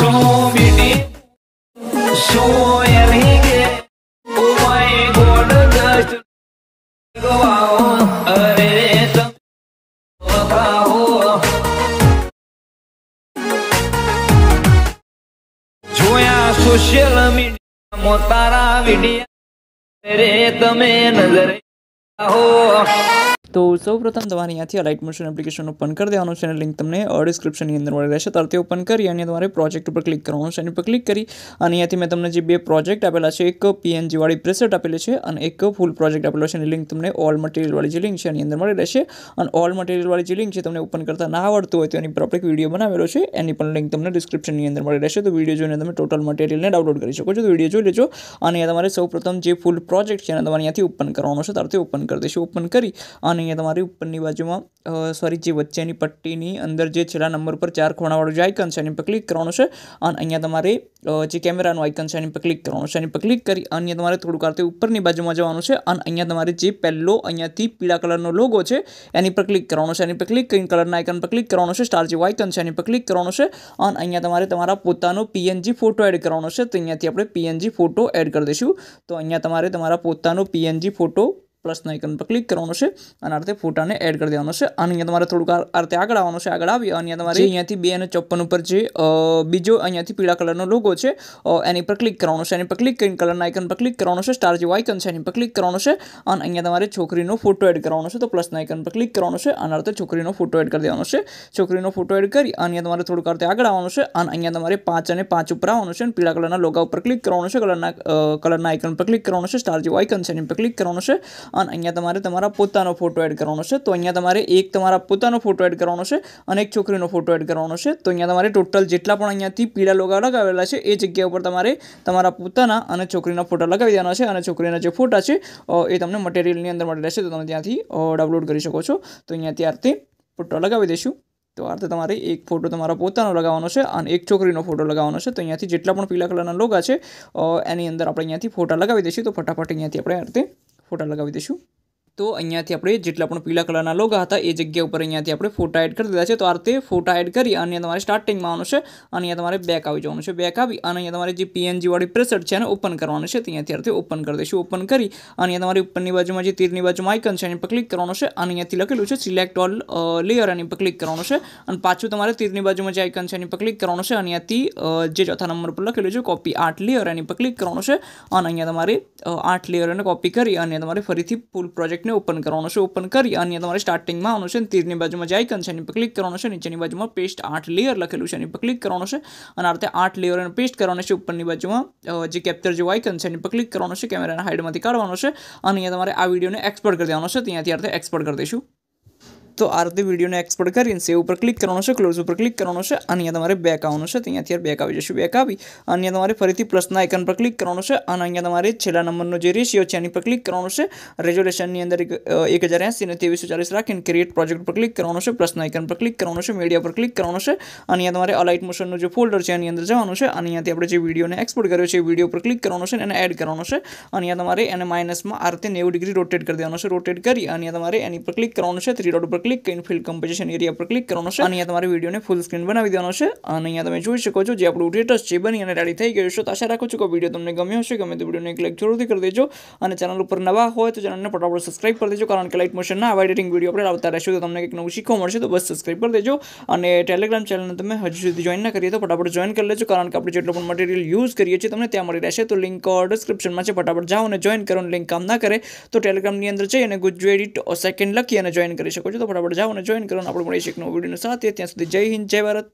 So many, so many, oh my God, just go out, अरे तुम बताओ જોયા સોશિયલ મીડિયા મોતારા વિડિયા રે તમે નજરે આવો તો સૌપ્રથમ દોવા નીયા થી અલાઈટ મોશન એપ્લિકેશન ઓપન કરી દેવાનું છે અને લિંક તમને ડિસ્ક્રિપ્શન ની અંદર મળી રહેશે તો ઓપન કરી અને તમારા પ્રોજેક્ટ ઉપર ક્લિક કરવાનું છે અને પે ક્લિક કરી અને અહીંયા થી મે તમને જે બે પ્રોજેક્ટ આપેલા છે એક PNG વાળી પ્રેસેટ આપેલા છે અને એક ફૂલ પ્રોજેક્ટ આપેલા છે અને લિંક તમને ઓલ મટીરીયલ વાળી જે લિંક છે એની અંદર મળી રહેશે અને ઓલ મટીરીયલ વાળી જે લિંક છે તમને ઓપન કરતા નાવડતો હોય તો એની પ્રોપર એક વિડીયો બનાવેલો છે એની પણ લિંક તમને ડિસ્ક્રિપ્શન ની અંદર મળી રહેશે તો વિડીયો જોઈને તમે ટોટલ મટીરીયલ ને ડાઉનલોડ કરી શકો છો તો વિડીયો જોઈ લેજો અને આ તમારે સૌપ્રથમ જે ફૂલ પ્રોજેક્ટ છે ને તમારે અહીંયા થી ઓપન કરવાનું છે તો અર્થે ઓપન કરી દેજો ઓપન કરી અને અને અહીંયા તમારી ઉપરની બાજુમાં સોરી જે વચ્ચેની પટ્ટીની અંદર જે છેલ્લા નંબર પર ચાર ખૂણાવાળું જે આઇકન છે એની પર ક્લિક કરવાનું છે અને અહીંયા તમારે જે કેમેરાનું આઇકન છે એની પર ક્લિક કરવાનું છે એની પર ક્લિક કરી અને તમારે થોડુંક આરથી ઉપરની બાજુમાં જવાનું છે અને અહીંયા તમારે જે પહેલો અહીંયાથી પીળા કલરનો લોગો છે એની પર ક્લિક કરવાનો છે એની પર ક્લિક કરીને કલરના આઇકન પર ક્લિક કરવાનો છે સ્ટાર જેવું આઇકન છે એની પર ક્લિક કરવાનો છે અને અહીંયા તમારે તમારા પોતાનો પીએનજી ફોટો એડ કરવાનો છે તો અહીંયાથી આપણે પીએનજી ફોટો એડ કરી દઈશું તો અહીંયા તમારે તમારા પોતાનો પીએનજી ફોટો પ્લસના આઇકન પર ક્લિક કરવાનું છે અને આ રીતે ફોટાને એડ કરી દેવાનો છે અને અહીંયા તમારે થોડુંક આ રીતે આગળ આવવાનું છે આગળ આવી અને તમારે અહીંયાથી બે અને ચોપન ઉપર જે બીજો અહીંયાથી પીળા કલરનો લોગો છે એની પર ક્લિક કરવાનું છે એની પર ક્લિક કરીને કલરના આઇકન પર ક્લિક કરવાનો છે સ્ટાર જેવું આઇકન છે એની પર ક્લિક કરવાનો છે અને અહીંયા તમારે છોકરીનો ફોટો એડ કરવાનો છે તો પ્લસના આઇકન પર ક્લિક કરવાનો છે અને આ રીતે છોકરીનો ફોટો એડ કરી દેવાનો છે છોકરીનો ફોટો એડ કરી અને અહીંયા તમારે થોડુંક આ રીતે આગળ આવવાનું છે અને અહીંયા તમારે પાંચ અને પાંચ ઉપર આવવાનું છે અને પીળા કલરના લોગા ઉપર ક્લિક કરવાનું છે કલરના કલરના આઇકન પર ક્લિક કરવાનું છે સ્ટાર જેવું આઇકન છે એની પર ક્લિક કરવાનું છે અને અહીંયા તમારે તમારા પોતાનો ફોટો એડ કરવાનો છે તો અહીંયા તમારે એક તમારા પોતાનો ફોટો એડ કરવાનો છે અને એક છોકરીનો ફોટો એડ કરવાનો છે તો અહીંયા તમારે ટોટલ જેટલા પણ અહીંયાથી પીળા લોગા લગાવેલા છે એ જગ્યા ઉપર તમારે તમારા પોતાના અને છોકરીના ફોટા લગાવી દેવાના છે અને છોકરીના જે ફોટા છે એ તમને મટીરિયલની અંદર મળી રહેશે તો તમે ત્યાંથી ડાઉનલોડ કરી શકો છો તો અહીંયા ત્યારથી ફોટો લગાવી દઈશું તો આ રીતે તમારે એક ફોટો તમારા પોતાનો લગાવવાનો છે અને એક છોકરીનો ફોટો લગાવવાનો છે તો અહીંયાથી જેટલા પણ પીલા કલરના લોગા છે એની અંદર આપણે અહીંયાથી ફોટા લગાવી દઈશું તો ફટાફટ અહીંયાથી આપણે આ રીતે फोटो लगाउँदैछु તો અહિયાંથી આપણે જેટલા પણ પીળા કલરના લોગા હતા એ જગ્યા ઉપર અહિયાંથી આપણે ફોટો એડ કરી દેતા છે તો આ રીતે ફોટો એડ કરી અને તમારે સ્ટાર્ટિંગમાં આવવાનું છે અને અહીંયા તમારે બેક આવી જવાનું છે બેક આવી અને અહીંયા તમારે જે PNG વાળી પ્રેશર છે એને ઓપન કરવાનું છે તો અહીંયા ત્યારથી ઓપન કરી દશું ઓપન કરી અને અહીંયા તમારે ઉપરની બાજુમાં જે તીરની બાજુમાં આઇકન છે એ પર ક્લિક કરવાનું છે અને અહીંયાથી લખેલું છે સિલેક્ટ ઓલ લેયર અને એ પર ક્લિક કરવાનું છે અને પાછું તમારે તીરની બાજુમાં જે આઇકન છે એની પર ક્લિક કરવાનું છે અને અહીંયાથી જે ચોથા નંબર ઉપર લખેલું છે કોપી આટ લેયર અને એ પર ક્લિક કરવાનું છે અને અહીંયા તમારે આટ લેયરને કોપી કરી અને તમારે ફરીથી ફૂલ પ્રોજેક્ટ એપને ઓપન કરવાનો છે ઓપન કરી અને તમારે સ્ટાર્ટિંગમાં આવવાનું છે તીરની બાજુમાં જે આઇકન છે એની પર ક્લિક કરવાનું છે નીચેની બાજુમાં પેસ્ટ આઠ લેયર લખેલું છે એની પર ક્લિક કરવાનું છે અને આ રીતે આઠ લેયર અને પેસ્ટ કરવાનું છે ઉપરની બાજુમાં જે કેપ્ચર જેવું આઇકન છે એની પર ક્લિક કરવાનું છે કેમેરાના હાઇડમાંથી કાઢવાનો છે અને અહીંયા તમારે આ વિડીયોને એક્સપોર્ટ કરી દેવાનો છે ત્યાંથી આ રીતે એક્સપોર્ટ કરી દઈશું તો આ રીતે વિડીયોને એક્સપોર્ટ કરીને સેવ ઉપર ક્લિક કરવાનું છે ક્લોઝ ઉપર ક્લિક કરવાનું છે અને અહીંયા તમારે બેક આવવાનું છે તો અહીંયા અત્યારે બેક આવી જશે બેક આવી અને અહીંયા તમારે ફરીથી પ્લસના આઇકન પર ક્લિક કરવાનું છે અને અહીંયા તમારે છેલ્લા નંબરનો જે રેશિયો છે એની પર ક્લિક કરવાનું છે રેઝોલ્યુશનની અંદર એક હજાર એંસી અને ત્રેવીસો ચાલીસ રાખીને ક્રિએટ પ્રોજેક્ટ પર ક્લિક કરવાનું છે પ્લસના આઇકન પર ક્લિક કરવાનું છે મીડિયા પર ક્લિક કરવાનું છે અને અહીંયા તમારે અલાઇટ મોશનનો જે ફોલ્ડર છે એની અંદર જવાનું છે અને અહીંયાથી આપણે જે વિડીયોને એક્સપોર્ટ કર્યો છે એ વિડીયો પર ક્લિક કરવાનું છે અને એડ કરવાનો છે અને અહીંયા તમારે એને માઇનસમાં આ રીતે નેવું ડિગ્રી રોટેટ કરી દેવાનો છે રોટેટ કરી અને તમારે એની પર ક્લિક કરવાનું છે થ્રી ડોટ ઉપર click click in fill competition area પર ક્લિક કરવાનું છે અને અહીંયા તમારે વિડિયોને ફૂલ સ્ક્રીન બનાવી દેવાનો છે અને અહીંયા તમે જોઈ શકો છો જે આપણો ઓડિટરસ ચે બનીને રેડી થઈ ગયો છે તો આશા રાખું છું કે વિડિયો તમને ગમ્યો હશે કેમે તો વિડિયોને એક લાઈક જરૂરથી કરી દેજો અને ચેનલ ઉપર નવા હોય તો જલ્દી ફટાફટ સબ્સ્ક્રાઇબ કરી દેજો કારણ કે લાઈટ મોશન ના એડિટિંગ વિડિયો અપલોડ કરતા રહેશે તો તમને એક નવું શીખવા મળશે તો બસ સબ્સ્ક્રાઇબ કરી દેજો અને ટેલિગ્રામ ચેનલને તમે હજી સુધી જોઈન ન કરી હોય તો ફટાફટ જોઈન કરી લેજો કારણ કે આપણે જેટો પર મટીરીયલ યુઝ કરીએ છીએ તમને ત્યાં મળી રહેશે તો લિંક ડિસ્ક્રિપ્શનમાં છે ફટાફટ જાવ અને જોઈન કરો અને લિંક કામ ન કરે તો ટેલિગ્રામ ની અંદર જઈને ગુજ્જ એડિટ ઓ સેકન્ડ લખીને જોઈન કરી શકો છો આપણે જાઓ અને જોઈન કરવાનું આપણે મળી શકીએ વિડીયોની સાથે ત્યાં સુધી જય હિન્દ જય ભારત